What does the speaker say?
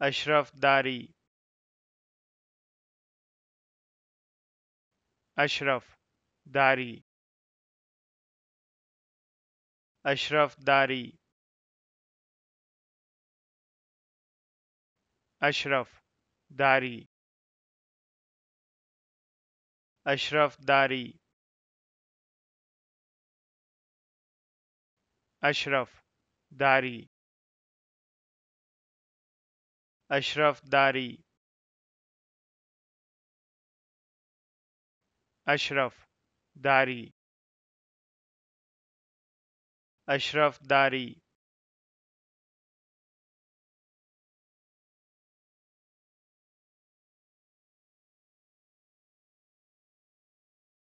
Ashraf Dari Ashraf Dari Ashraf Dari Ashraf Dari Ashraf Dari Ashraf Dari Ashraf दारी अशरफ दारी अशरफ दारी